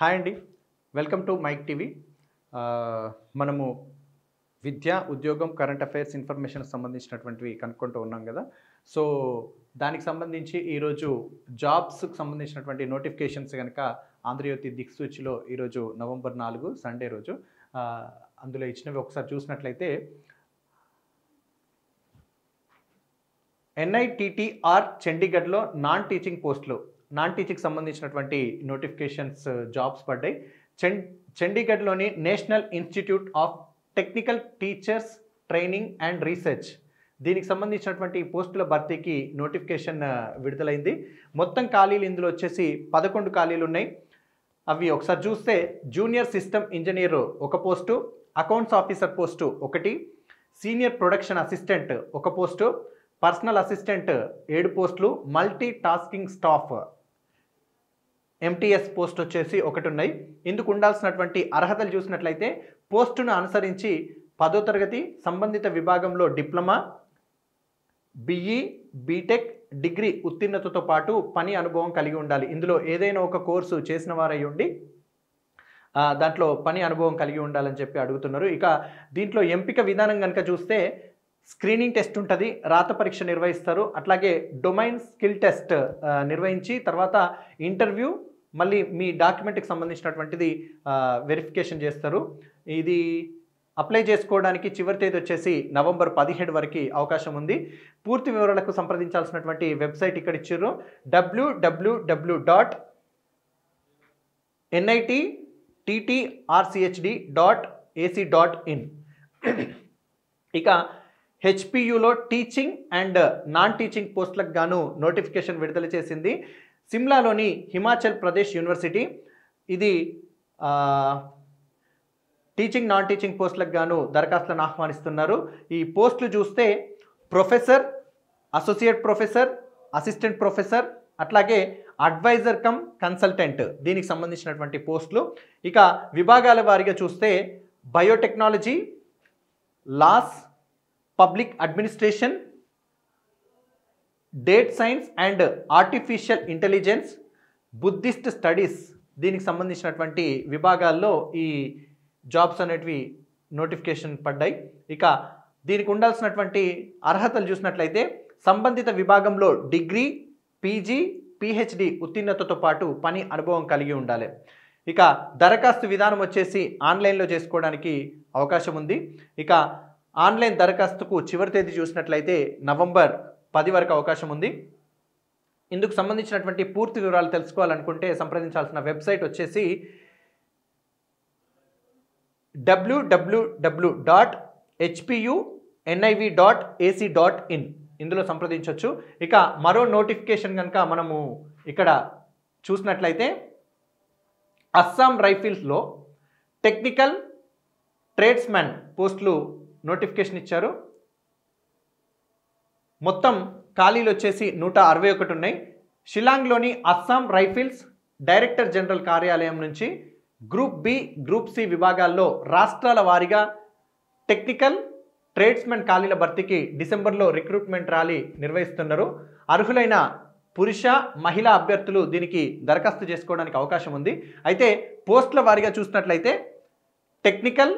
hi అండి welcome to mic TV మనము విద్య ఉద్యోగం కరెంట్ అఫైర్స్ ఇన్ఫర్మేషన్ సంబంధించినటువంటివి కనుక్కుంటూ ఉన్నాం కదా సో దానికి సంబంధించి ఈరోజు జాబ్స్కి సంబంధించినటువంటి నోటిఫికేషన్స్ కనుక ఆంధ్రజ్యోతి దిక్సూచిలో ఈరోజు నవంబర్ నాలుగు సండే రోజు అందులో ఇచ్చినవి ఒకసారి చూసినట్లయితే ఎన్ఐటిఆర్ చండీగఢ్లో నాన్ టీచింగ్ పోస్టులు నాన్ టీచింగ్ సంబంధించినటువంటి నోటిఫికేషన్స్ జాబ్స్ uh, పడ్డాయి చండీగఢ్లోని national institute of technical teachers training and research దీనికి సంబంధించినటువంటి పోస్టుల భర్తీకి నోటిఫికేషన్ uh, విడుదలైంది మొత్తం ఖాళీలు ఇందులో వచ్చేసి పదకొండు ఖాళీలు ఉన్నాయి అవి ఒకసారి చూస్తే జూనియర్ సిస్టమ్ ఇంజనీర్ ఒక పోస్టు అకౌంట్స్ ఆఫీసర్ పోస్టు ఒకటి సీనియర్ ప్రొడక్షన్ అసిస్టెంట్ ఒక పోస్టు పర్సనల్ అసిస్టెంట్ ఏడు పోస్టులు multi tasking staff MTS post వచ్చేసి ఒకటి ఉన్నాయి ఇందుకు ఉండాల్సినటువంటి అర్హతలు చూసినట్లయితే పోస్టును అనుసరించి పదో తరగతి సంబంధిత విభాగంలో డిప్లొమా బిఈ బీటెక్ డిగ్రీ ఉత్తీర్ణతతో పాటు పని అనుభవం కలిగి ఉండాలి ఇందులో ఏదైనా ఒక కోర్సు చేసిన వారై ఉండి దాంట్లో పని అనుభవం కలిగి ఉండాలని చెప్పి అడుగుతున్నారు ఇక దీంట్లో ఎంపిక విధానం కనుక చూస్తే స్క్రీనింగ్ టెస్ట్ ఉంటుంది రాత పరీక్ష నిర్వహిస్తారు అట్లాగే డొమైన్ స్కిల్ టెస్ట్ నిర్వహించి తర్వాత ఇంటర్వ్యూ మళ్ళీ మీ డాక్యుమెంట్కి సంబంధించినటువంటిది వెరిఫికేషన్ చేస్తారు ఇది అప్లై చేసుకోవడానికి చివరి తేదీ వచ్చేసి నవంబర్ పదిహేడు వరకు అవకాశం ఉంది పూర్తి వివరాలకు సంప్రదించాల్సినటువంటి వెబ్సైట్ ఇక్కడ ఇచ్చారు డబ్ల్యూడబ్ల్యూడబ్ల్యూ dot NIT TTRCHD dot AC dot in ఇక హెచ్పియులో టీచింగ్ అండ్ నాన్ టీచింగ్ పోస్టులకు గాను నోటిఫికేషన్ విడుదల చేసింది సిమ్లాలోని హిమాచల్ ప్రదేశ్ యూనివర్సిటీ ఇది టీచింగ్ నాన్ టీచింగ్ పోస్టులకు గాను దరఖాస్తులను ఆహ్వానిస్తున్నారు ఈ పోస్టులు చూస్తే professor associate professor assistant professor అట్లాగే అడ్వైజర్ కమ్ కన్సల్టెంట్ దీనికి సంబంధించినటువంటి పోస్టులు ఇక విభాగాల వారిగా చూస్తే biotechnology laws public administration data science and artificial intelligence Buddhist studies దీనికి సంబంధించినటువంటి విభాగాల్లో ఈ జాబ్స్ అనేటివి నోటిఫికేషన్ పడ్డాయి ఇక దీనికి ఉండాల్సినటువంటి అర్హతలు చూసినట్లయితే సంబంధిత విభాగంలో డిగ్రీ పీజీ పిహెచ్డి ఉత్తీర్ణతతో పాటు పని అనుభవం కలిగి ఉండాలి ఇక దరఖాస్తు విధానం వచ్చేసి ఆన్లైన్లో చేసుకోవడానికి అవకాశం ఉంది ఇక ఆన్లైన్ దరఖాస్తుకు చివరి తేదీ చూసినట్లయితే నవంబర్ పది వరకు అవకాశం ఉంది ఇందుకు సంబంధించినటువంటి పూర్తి వివరాలు తెలుసుకోవాలనుకుంటే సంప్రదించాల్సిన వెబ్సైట్ వచ్చేసి డబ్ల్యూడబ్ల్యూడబ్ల్యూ dot HPU NIV dot AC dot in ఇందులో సంప్రదించవచ్చు ఇక మరో నోటిఫికేషన్ కనుక మనము ఇక్కడ చూసినట్లయితే అస్సాం రైఫిల్స్లో టెక్నికల్ ట్రేడ్స్మెన్ పోస్టులు నోటిఫికేషన్ ఇచ్చారు మొత్తం ఖాళీలు వచ్చేసి నూట అరవై ఒకటి ఉన్నాయి షిలాంగ్లోని అస్సాం రైఫిల్స్ డైరెక్టర్ జనరల్ కార్యాలయం నుంచి గ్రూప్ బి గ్రూప్ సి విభాగాల్లో రాష్ట్రాల వారీగా టెక్నికల్ ట్రేడ్స్మెన్ ఖాళీల భర్తీకి డిసెంబర్లో రిక్రూట్మెంట్ ర్యాలీ నిర్వహిస్తున్నారు అర్హులైన పురుష మహిళా అభ్యర్థులు దీనికి దరఖాస్తు చేసుకోవడానికి అవకాశం ఉంది అయితే పోస్టుల వారీగా చూసినట్లయితే టెక్నికల్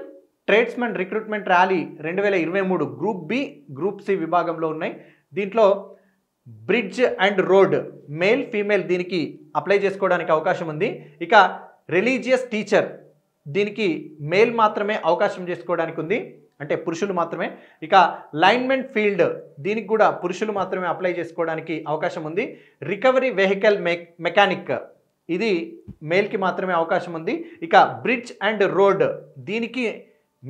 ట్రేడ్స్మెన్ రిక్రూట్మెంట్ ర్యాలీ రెండు వేల ఇరవై మూడు గ్రూప్ బి గ్రూప్ సి విభాగంలో ఉన్నాయి దీంట్లో bridge and road male female దీనికి అప్లై చేసుకోవడానికి అవకాశం ఉంది ఇక రిలీజియస్ టీచర్ దీనికి మేల్ మాత్రమే అవకాశం చేసుకోవడానికి ఉంది అంటే పురుషులు మాత్రమే ఇక లైన్మెన్ ఫీల్డ్ దీనికి కూడా పురుషులు మాత్రమే అప్లై చేసుకోవడానికి అవకాశం ఉంది రికవరీ వెహికల్ మెకానిక్ ఇది మేల్కి మాత్రమే అవకాశం ఉంది ఇక బ్రిడ్జ్ అండ్ రోడ్ దీనికి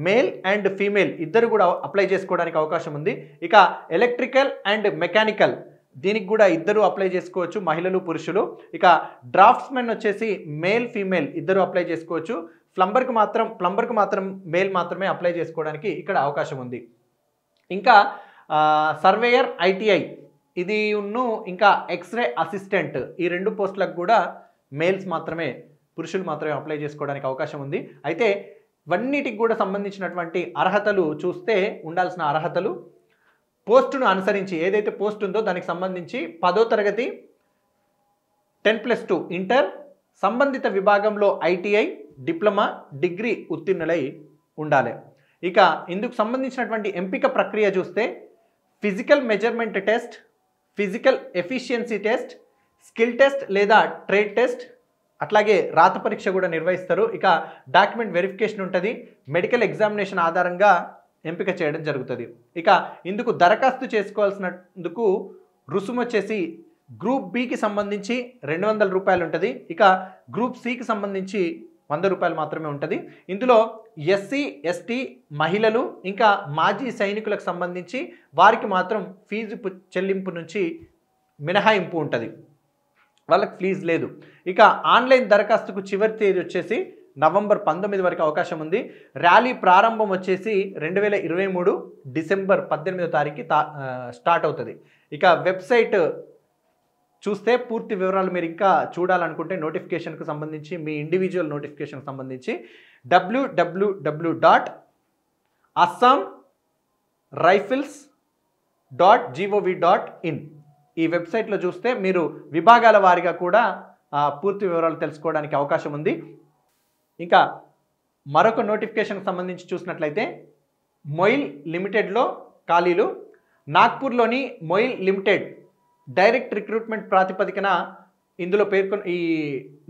మేల్ అండ్ ఫీమేల్ ఇద్దరు కూడా అప్లై చేసుకోవడానికి అవకాశం ఉంది ఇక ఎలక్ట్రికల్ అండ్ మెకానికల్ దీనికి కూడా ఇద్దరు అప్లై చేసుకోవచ్చు మహిళలు పురుషులు ఇక డ్రాఫ్ట్స్మెన్ వచ్చేసి మేల్ ఫీమేల్ ఇద్దరు అప్లై చేసుకోవచ్చు ప్లంబర్కి మాత్రం ప్లంబర్కి మాత్రం మేల్ మాత్రమే అప్లై చేసుకోవడానికి ఇక్కడ అవకాశం ఉంది ఇంకా సర్వేయర్ ఐటీఐ ఇది ఉన్ను ఇంకా ఎక్స్రే అసిస్టెంట్ ఈ రెండు పోస్టులకు కూడా మేల్స్ మాత్రమే పురుషులు మాత్రమే అప్లై చేసుకోవడానికి అవకాశం ఉంది అయితే ఇవన్నిటికి కూడా సంబంధించినటువంటి అర్హతలు చూస్తే ఉండాల్సిన అర్హతలు పోస్టును అనుసరించి ఏదైతే పోస్ట్ ఉందో దానికి సంబంధించి పదో తరగతి టెన్ ప్లస్ టూ ఇంటర్ సంబంధిత విభాగంలో ఐటీఐ డిప్లొమా డిగ్రీ ఉత్తీర్ణులై ఉండాలి ఇక ఇందుకు సంబంధించినటువంటి ఎంపిక ప్రక్రియ చూస్తే physical measurement test physical efficiency test skill test లేదా ట్రేడ్ టెస్ట్ అట్లాగే రాత పరీక్ష కూడా నిర్వహిస్తారు ఇక డాక్యుమెంట్ వెరిఫికేషన్ ఉంటుంది మెడికల్ ఎగ్జామినేషన్ ఆధారంగా ఎంపిక చేయడం జరుగుతుంది ఇక ఇందుకు దరఖాస్తు చేసుకోవాల్సినందుకు రుసుము వచ్చేసి గ్రూప్ బికి సంబంధించి రెండు వందల రూపాయలు ఉంటుంది ఇక గ్రూప్ సికి సంబంధించి వంద రూపాయలు మాత్రమే ఉంటుంది ఇందులో ఎస్సీ ఎస్టీ మహిళలు ఇంకా మాజీ సైనికులకు సంబంధించి వారికి మాత్రం ఫీజు చెల్లింపు నుంచి మినహాయింపు ఉంటుంది వాళ్ళకి ఫీజు లేదు ఇక ఆన్లైన్ దరఖాస్తుకు చివరి తేదీ వచ్చేసి నవంబర్ పంతొమ్మిది వరకు అవకాశం ఉంది ర్యాలీ ప్రారంభం వచ్చేసి రెండు వేల ఇరవై మూడు డిసెంబర్ పద్దెనిమిదో తారీఖు తా స్టార్ట్ అవుతుంది ఇక వెబ్సైట్ చూస్తే పూర్తి వివరాలు మీరు ఇంకా చూడాలనుకుంటే నోటిఫికేషన్కు సంబంధించి మీ ఇండివిజువల్ నోటిఫికేషన్కి సంబంధించి డబ్ల్యూడబ్ల్యూడబ్ల్యూ dot Assam rifles dot gov dot in ఈ వెబ్సైట్లో చూస్తే మీరు విభాగాల వారిగా కూడా పూర్తి వివరాలు తెలుసుకోవడానికి అవకాశం ఉంది ఇంకా మరొక నోటిఫికేషన్కి సంబంధించి చూసినట్లయితే మొయిల్ లిమిటెడ్లో ఖాళీలు నాగ్పూర్లోని మొయిల్ లిమిటెడ్ డైరెక్ట్ రిక్రూట్మెంట్ ప్రాతిపదికన ఇందులో పేర్కొన్న ఈ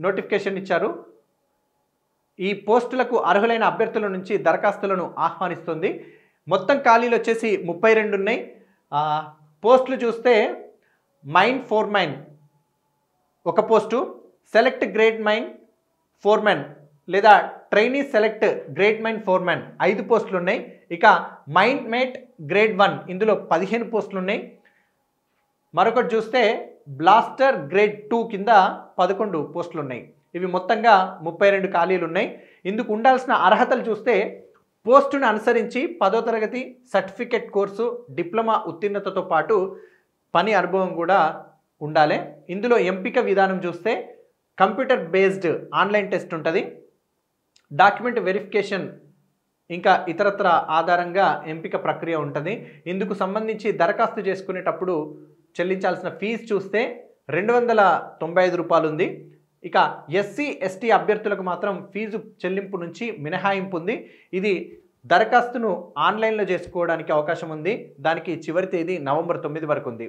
నోటిఫికేషన్ ఇచ్చారు ఈ పోస్టులకు అర్హులైన అభ్యర్థుల నుంచి దరఖాస్తులను ఆహ్వానిస్తుంది మొత్తం ఖాళీలు వచ్చేసి ముప్పై రెండు ఉన్నాయి పోస్టులు చూస్తే మైన్ ఫోర్ మైన్ ఒక పోస్టు select grade mine foreman లేదా trainee select grade mine foreman ఐదు పోస్టులు ఉన్నాయి ఇక మైండ్ మేట్ గ్రేడ్ వన్ ఇందులో పదిహేను పోస్టులు ఉన్నాయి మరొకటి చూస్తే బ్లాస్టర్ గ్రేడ్ టూ కింద పదకొండు పోస్టులు ఉన్నాయి ఇవి మొత్తంగా ముప్పై రెండు ఖాళీలు ఉన్నాయి ఇందుకు ఉండాల్సిన అర్హతలు చూస్తే పోస్టును అనుసరించి పదో తరగతి సర్టిఫికెట్ కోర్సు డిప్లొమా ఉత్తీర్ణతతో పాటు పని అనుభవం కూడా ఉండాలి ఇందులో ఎంపిక విధానం చూస్తే కంప్యూటర్ బేస్డ్ ఆన్లైన్ టెస్ట్ ఉంటుంది డాక్యుమెంట్ వెరిఫికేషన్ ఇంకా ఇతరత్ర ఆధారంగా ఎంపిక ప్రక్రియ ఉంటుంది ఇందుకు సంబంధించి దరఖాస్తు చేసుకునేటప్పుడు చెల్లించాల్సిన ఫీజు చూస్తే రెండు వందల తొంభై ఐదు రూపాయలు ఉంది ఇక ఎస్సీ ఎస్టీ అభ్యర్థులకు మాత్రం ఫీజు చెల్లింపు నుంచి మినహాయింపు ఉంది ఇది దరఖాస్తును ఆన్లైన్లో చేసుకోవడానికి అవకాశం ఉంది దానికి చివరి తేదీ నవంబర్ తొమ్మిది వరకు ఉంది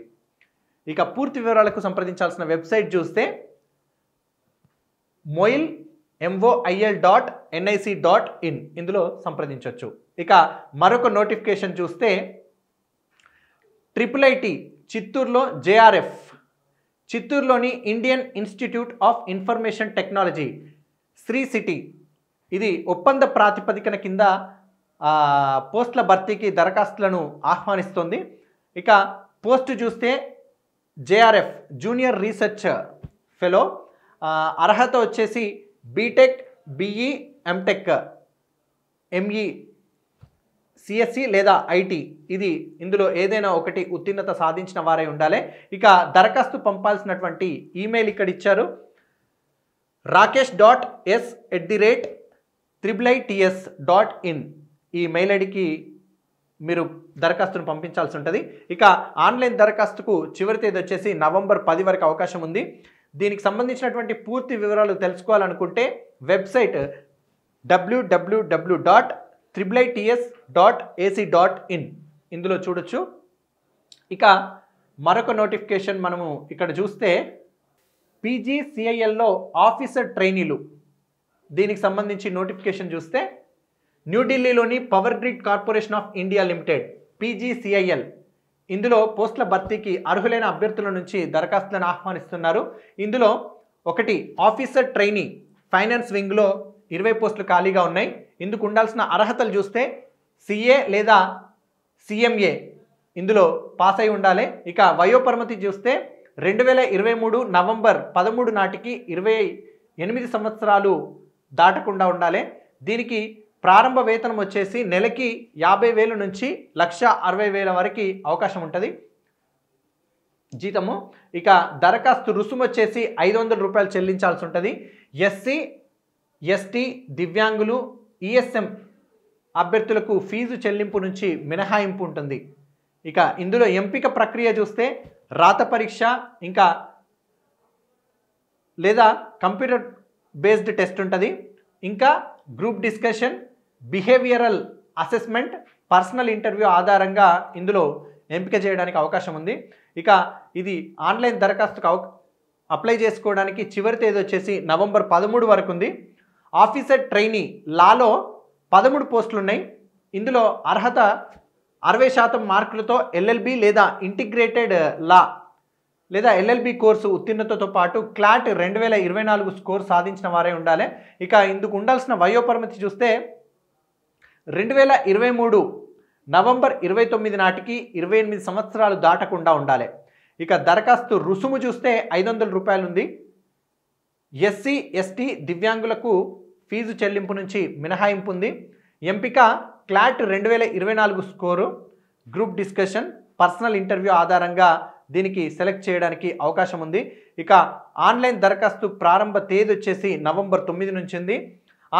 ఇక పూర్తి వివరాలకు సంప్రదించాల్సిన వెబ్సైట్ చూస్తే MOIL MOIL dot NIC dot in ఇందులో సంప్రదించవచ్చు ఇక మరొక నోటిఫికేషన్ చూస్తే ట్రిపుల్ ఐటి చిత్తూరులో జేఆర్ఎఫ్ చిత్తూరులోని Indian institute of information technology Sri city ఇది ఒప్పంద ప్రాతిపదికన కింద పోస్టుల భర్తీకి దరఖాస్తులను ఆహ్వానిస్తుంది ఇక పోస్టు చూస్తే జేఆర్ఎఫ్ జూనియర్ రీసెర్చ్ ఫెలో అర్హత వచ్చేసి BTech BE MTech ME CSC లేదా ఐటీ ఇది ఇందులో ఏదైనా ఒకటి ఉత్తీర్ణత సాధించిన వారై ఉండాలి ఇక దరఖాస్తు పంపాల్సినటువంటి ఈమెయిల్ ఇక్కడ ఇచ్చారు Rakesh dot S at the rate triple ITS dot in ఈ మెయిల్ ఐడికి మీరు దరఖాస్తును పంపించాల్సి ఉంటుంది ఇక ఆన్లైన్ దరఖాస్తుకు చివరి తేదీ వచ్చేసి నవంబర్ పది వరకు అవకాశం ఉంది దీనికి సంబంధించినటువంటి పూర్తి వివరాలు తెలుసుకోవాలనుకుంటే వెబ్సైట్ డబ్ల్యూడబ్ల్యూడబ్ల్యూ dot triple ITS dot AC dot in ఇందులో చూడొచ్చు ఇక మరొక నోటిఫికేషన్ మనము ఇక్కడ చూస్తే పీజీసీఐఎల్లో ఆఫీసర్ ట్రైనీలు దీనికి సంబంధించి నోటిఫికేషన్ చూస్తే న్యూఢిల్లీలోని power grid corporation of India limited PGCIL ఇందులో పోస్టుల భర్తీకి అర్హులైన అభ్యర్థుల నుంచి దరఖాస్తులను ఆహ్వానిస్తున్నారు ఇందులో ఒకటి ఆఫీసర్ ట్రైనీ ఫైనాన్స్ వింగ్లో ఇరవై పోస్టులు ఖాళీగా ఉన్నాయి ఇందుకు ఉండాల్సిన అర్హతలు చూస్తే సిఏ లేదా సిఎంఏ ఇందులో పాస్ అయి ఉండాలి ఇక వయోపరిమితి చూస్తే రెండు వేల ఇరవై మూడు నవంబర్ పదమూడు నాటికి ఇరవై ఎనిమిది సంవత్సరాలు దాటకుండా ఉండాలి దీనికి ప్రారంభ వేతనం వచ్చేసి నెలకి యాభై వేలు నుంచి లక్ష అరవై వేల వరకు అవకాశం ఉంటుంది జీతము ఇక దరఖాస్తు రుసుము వచ్చేసి ఐదు వందల రూపాయలు చెల్లించాల్సి ఉంటుంది ఎస్సీ ఎస్టీ దివ్యాంగులు ఈఎస్ఎం అభ్యర్థులకు ఫీజు చెల్లింపు నుంచి మినహాయింపు ఉంటుంది ఇక ఇందులో ఎంపిక ప్రక్రియ చూస్తే రాత పరీక్ష ఇంకా లేదా కంప్యూటర్ బేస్డ్ టెస్ట్ ఉంటుంది ఇంకా group discussion behavioural assessment personal interview ఆధారంగా ఇందులో ఎంపిక చేయడానికి అవకాశం ఉంది ఇక ఇది ఆన్లైన్ దరఖాస్తుకు అప్లై చేసుకోవడానికి చివరి తేదీ వచ్చేసి నవంబర్ పదమూడు వరకు ఉంది ఆఫీసర్ ట్రైనీ లాలో పదమూడు పోస్టులు ఉన్నాయి ఇందులో అర్హత అరవై శాతం మార్కులతో ఎల్ఎల్బి లేదా ఇంటిగ్రేటెడ్ లా లేదా ఎల్ఎల్బి కోర్సు ఉత్తీర్ణతతో పాటు క్లాట్ రెండు వేల ఇరవై నాలుగు స్కోర్ సాధించిన వారే ఉండాలి ఇక ఇందుకు ఉండాల్సిన వయోపరిమితి చూస్తే రెండు వేల ఇరవై మూడు నవంబర్ ఇరవై తొమ్మిది నాటికి ఇరవై ఎనిమిది సంవత్సరాలు దాటకుండా ఉండాలి ఇక దరఖాస్తు రుసుము చూస్తే ఐదు వందల రూపాయలు ఉంది ఎస్సీ ఎస్టీ దివ్యాంగులకు ఫీజు చెల్లింపు నుంచి మినహాయింపు ఉంది ఎంపిక క్లాట్ రెండు వేల ఇరవై నాలుగు score group discussion personal interview ఆధారంగా దీనికి సెలెక్ట్ చేయడానికి అవకాశం ఉంది ఇక ఆన్లైన్ దరఖాస్తు ప్రారంభ తేదీ వచ్చేసి నవంబర్ తొమ్మిది నుంచి ఉంది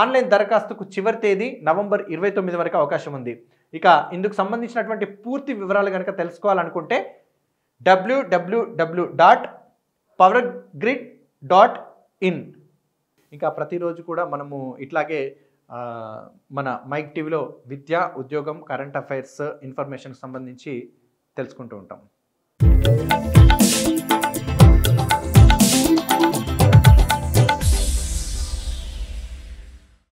ఆన్లైన్ దరఖాస్తుకు చివరి తేదీ నవంబర్ ఇరవై తొమ్మిది వరకు అవకాశం ఉంది ఇక ఇందుకు సంబంధించినటువంటి పూర్తి వివరాలు కనుక తెలుసుకోవాలనుకుంటే డబ్ల్యూడబ్ల్యూడబ్ల్యూ dot power grid dot in ఇంకా ప్రతిరోజు కూడా మనము ఇట్లాగే మన మైక్ టీవీలో విద్య ఉద్యోగం కరెంట్ అఫైర్స్ ఇన్ఫర్మేషన్కి సంబంధించి తెలుసుకుంటూ ఉంటాం